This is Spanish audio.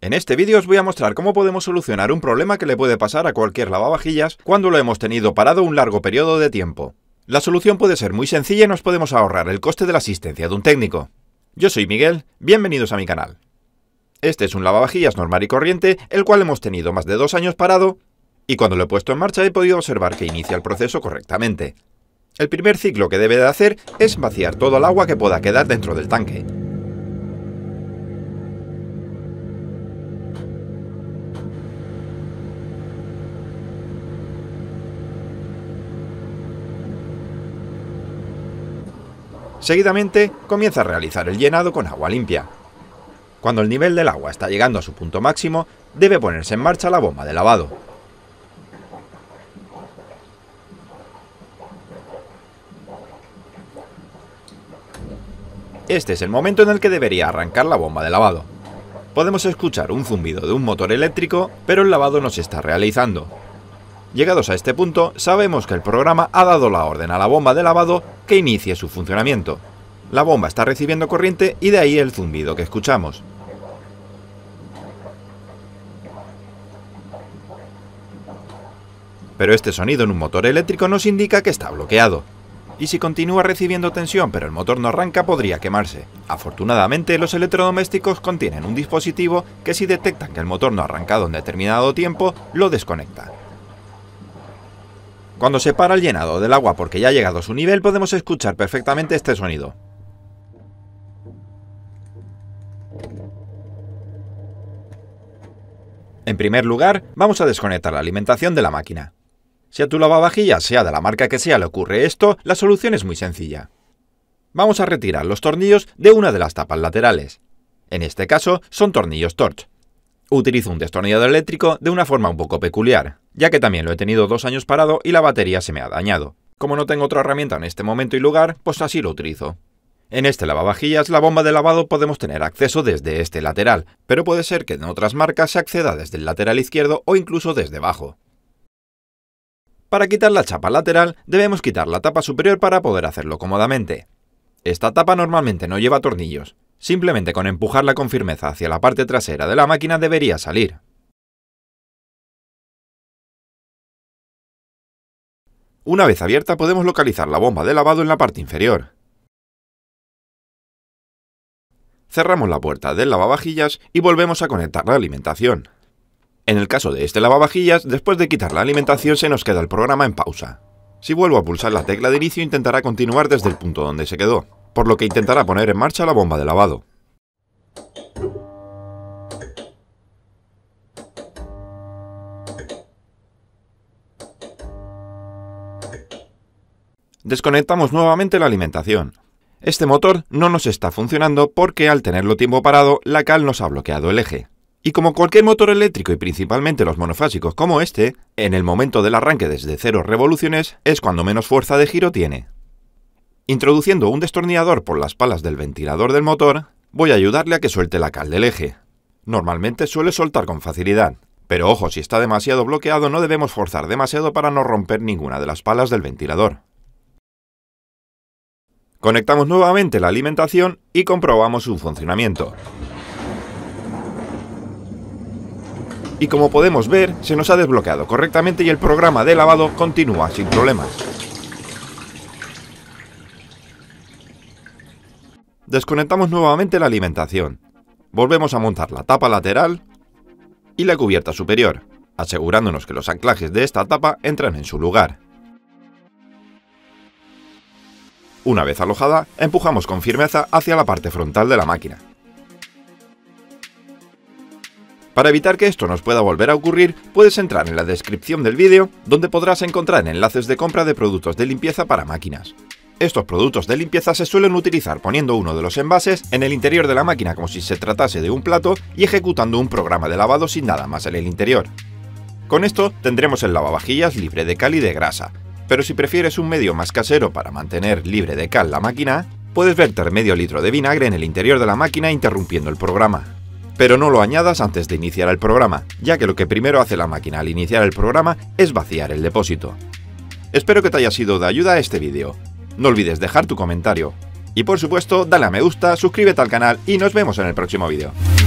En este vídeo os voy a mostrar cómo podemos solucionar un problema que le puede pasar a cualquier lavavajillas cuando lo hemos tenido parado un largo periodo de tiempo. La solución puede ser muy sencilla y nos podemos ahorrar el coste de la asistencia de un técnico. Yo soy Miguel, bienvenidos a mi canal. Este es un lavavajillas normal y corriente, el cual hemos tenido más de dos años parado, y cuando lo he puesto en marcha he podido observar que inicia el proceso correctamente. El primer ciclo que debe de hacer es vaciar todo el agua que pueda quedar dentro del tanque. Seguidamente comienza a realizar el llenado con agua limpia. Cuando el nivel del agua está llegando a su punto máximo, debe ponerse en marcha la bomba de lavado. Este es el momento en el que debería arrancar la bomba de lavado. Podemos escuchar un zumbido de un motor eléctrico, pero el lavado no se está realizando. Llegados a este punto, sabemos que el programa ha dado la orden a la bomba de lavado que inicie su funcionamiento. La bomba está recibiendo corriente y de ahí el zumbido que escuchamos. Pero este sonido en un motor eléctrico nos indica que está bloqueado. Y si continúa recibiendo tensión pero el motor no arranca podría quemarse. Afortunadamente los electrodomésticos contienen un dispositivo que si detectan que el motor no ha arrancado en determinado tiempo, lo desconecta. Cuando se para el llenado del agua porque ya ha llegado a su nivel podemos escuchar perfectamente este sonido. En primer lugar, vamos a desconectar la alimentación de la máquina. Si a tu lavavajillas, sea de la marca que sea, le ocurre esto, la solución es muy sencilla. Vamos a retirar los tornillos de una de las tapas laterales. En este caso, son tornillos Torch. Utilizo un destornillador eléctrico de una forma un poco peculiar, ya que también lo he tenido dos años parado y la batería se me ha dañado. Como no tengo otra herramienta en este momento y lugar, pues así lo utilizo. En este lavavajillas, la bomba de lavado podemos tener acceso desde este lateral, pero puede ser que en otras marcas se acceda desde el lateral izquierdo o incluso desde abajo. Para quitar la chapa lateral, debemos quitar la tapa superior para poder hacerlo cómodamente. Esta tapa normalmente no lleva tornillos, Simplemente con empujarla con firmeza hacia la parte trasera de la máquina debería salir. Una vez abierta podemos localizar la bomba de lavado en la parte inferior. Cerramos la puerta del lavavajillas y volvemos a conectar la alimentación. En el caso de este lavavajillas, después de quitar la alimentación se nos queda el programa en pausa. Si vuelvo a pulsar la tecla de inicio intentará continuar desde el punto donde se quedó por lo que intentará poner en marcha la bomba de lavado. Desconectamos nuevamente la alimentación. Este motor no nos está funcionando porque al tenerlo tiempo parado la cal nos ha bloqueado el eje. Y como cualquier motor eléctrico y principalmente los monofásicos como este, en el momento del arranque desde cero revoluciones es cuando menos fuerza de giro tiene. Introduciendo un destornillador por las palas del ventilador del motor, voy a ayudarle a que suelte la cal del eje. Normalmente suele soltar con facilidad, pero ojo, si está demasiado bloqueado no debemos forzar demasiado para no romper ninguna de las palas del ventilador. Conectamos nuevamente la alimentación y comprobamos su funcionamiento. Y como podemos ver, se nos ha desbloqueado correctamente y el programa de lavado continúa sin problemas. Desconectamos nuevamente la alimentación. Volvemos a montar la tapa lateral y la cubierta superior, asegurándonos que los anclajes de esta tapa entran en su lugar. Una vez alojada, empujamos con firmeza hacia la parte frontal de la máquina. Para evitar que esto nos pueda volver a ocurrir, puedes entrar en la descripción del vídeo, donde podrás encontrar enlaces de compra de productos de limpieza para máquinas. Estos productos de limpieza se suelen utilizar poniendo uno de los envases en el interior de la máquina como si se tratase de un plato y ejecutando un programa de lavado sin nada más en el interior. Con esto tendremos el lavavajillas libre de cal y de grasa, pero si prefieres un medio más casero para mantener libre de cal la máquina, puedes verter medio litro de vinagre en el interior de la máquina interrumpiendo el programa. Pero no lo añadas antes de iniciar el programa, ya que lo que primero hace la máquina al iniciar el programa es vaciar el depósito. Espero que te haya sido de ayuda este vídeo. No olvides dejar tu comentario. Y por supuesto, dale a me gusta, suscríbete al canal y nos vemos en el próximo vídeo.